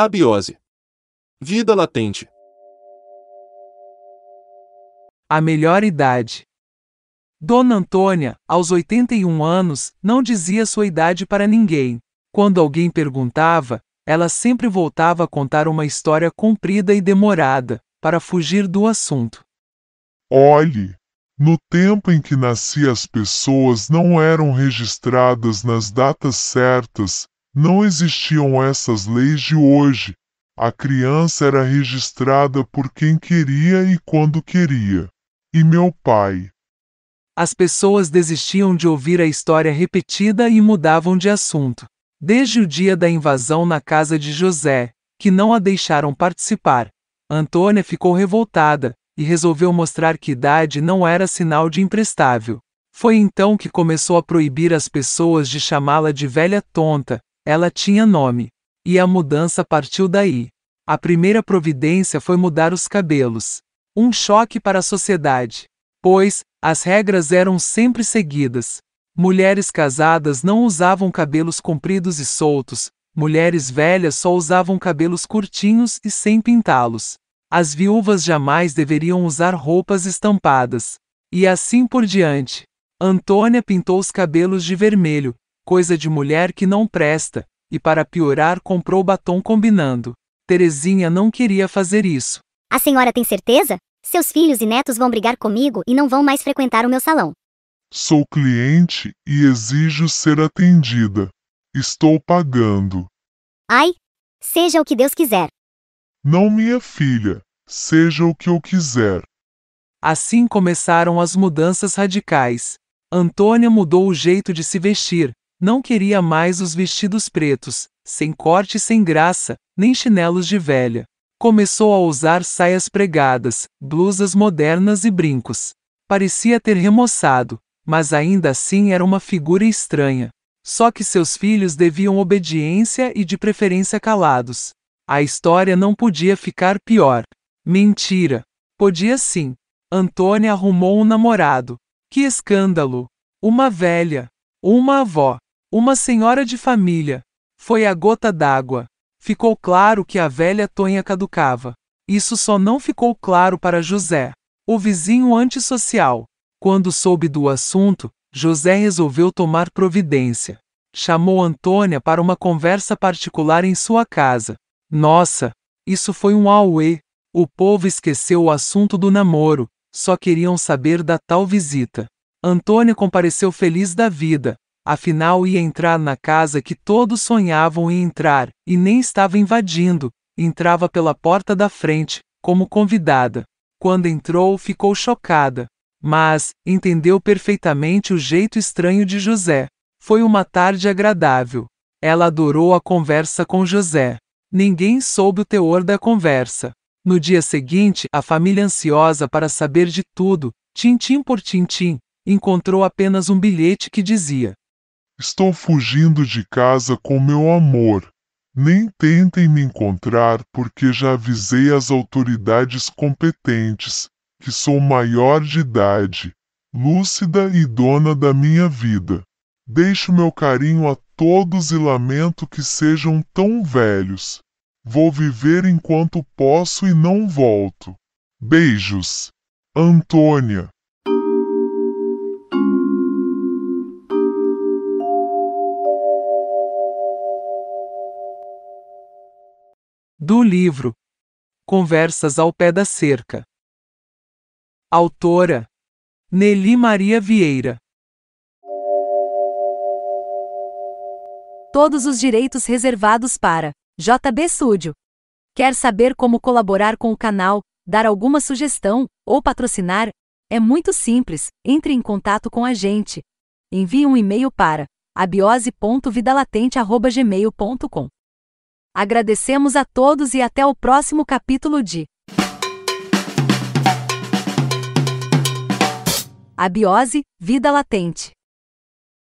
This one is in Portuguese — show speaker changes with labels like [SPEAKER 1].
[SPEAKER 1] Abiose. Vida latente. A melhor idade. Dona Antônia, aos 81 anos, não dizia sua idade para ninguém. Quando alguém perguntava, ela sempre voltava a contar uma história comprida e demorada,
[SPEAKER 2] para fugir do assunto. Olhe, no tempo em que nasci as pessoas não eram registradas nas datas certas, não existiam essas leis de hoje. A criança era registrada por quem queria e quando queria. E meu pai. As
[SPEAKER 1] pessoas desistiam de ouvir a história repetida e mudavam de assunto. Desde o dia da invasão na casa de José, que não a deixaram participar, Antônia ficou revoltada e resolveu mostrar que idade não era sinal de imprestável. Foi então que começou a proibir as pessoas de chamá-la de velha tonta, ela tinha nome. E a mudança partiu daí. A primeira providência foi mudar os cabelos. Um choque para a sociedade. Pois, as regras eram sempre seguidas. Mulheres casadas não usavam cabelos compridos e soltos, mulheres velhas só usavam cabelos curtinhos e sem pintá-los. As viúvas jamais deveriam usar roupas estampadas. E assim por diante. Antônia pintou os cabelos de vermelho, coisa de mulher que não presta, e para piorar comprou batom combinando. Terezinha não queria fazer isso.
[SPEAKER 2] A senhora tem certeza? Seus filhos e netos vão brigar comigo e não vão mais frequentar o meu salão. Sou cliente e exijo ser atendida. Estou pagando. Ai, seja o que Deus quiser. Não, minha filha, seja o que eu quiser.
[SPEAKER 1] Assim começaram as mudanças radicais. Antônia mudou o jeito de se vestir, não queria mais os vestidos pretos, sem corte e sem graça, nem chinelos de velha. Começou a usar saias pregadas, blusas modernas e brincos. Parecia ter remoçado, mas ainda assim era uma figura estranha. Só que seus filhos deviam obediência e de preferência calados. A história não podia ficar pior. Mentira! Podia sim. Antônia arrumou um namorado. Que escândalo! Uma velha! Uma avó! Uma senhora de família. Foi a gota d'água. Ficou claro que a velha tonha caducava. Isso só não ficou claro para José, o vizinho antissocial. Quando soube do assunto, José resolveu tomar providência. Chamou Antônia para uma conversa particular em sua casa. Nossa, isso foi um auê. O povo esqueceu o assunto do namoro, só queriam saber da tal visita. Antônia compareceu feliz da vida, afinal ia entrar na casa que todos sonhavam em entrar, e nem estava invadindo, entrava pela porta da frente, como convidada. Quando entrou, ficou chocada. Mas, entendeu perfeitamente o jeito estranho de José. Foi uma tarde agradável. Ela adorou a conversa com José. Ninguém soube o teor da conversa. No dia seguinte, a família ansiosa para saber de tudo, tintim por tintim, encontrou
[SPEAKER 2] apenas um bilhete que dizia: Estou fugindo de casa com meu amor. Nem tentem me encontrar, porque já avisei as autoridades competentes que sou maior de idade, lúcida e dona da minha vida. Deixo meu carinho a todos e lamento que sejam tão velhos. Vou viver enquanto posso e não volto. Beijos. Antônia.
[SPEAKER 1] do livro Conversas ao Pé da Cerca. Autora Nelly Maria Vieira. Todos os direitos reservados para JB Studio. Quer saber como colaborar com o canal, dar alguma sugestão ou patrocinar? É muito simples, entre em contato com a gente. Envie um e-mail para abiose.vidalatente.gmail.com Agradecemos a todos e até o próximo capítulo de Abiose Vida Latente.